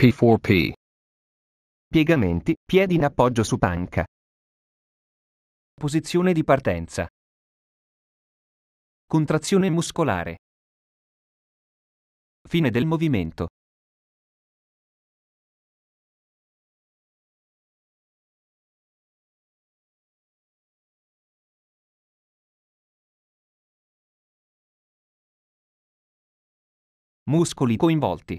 P4P. Piegamenti, piedi in appoggio su panca. Posizione di partenza. Contrazione muscolare. Fine del movimento. Muscoli coinvolti.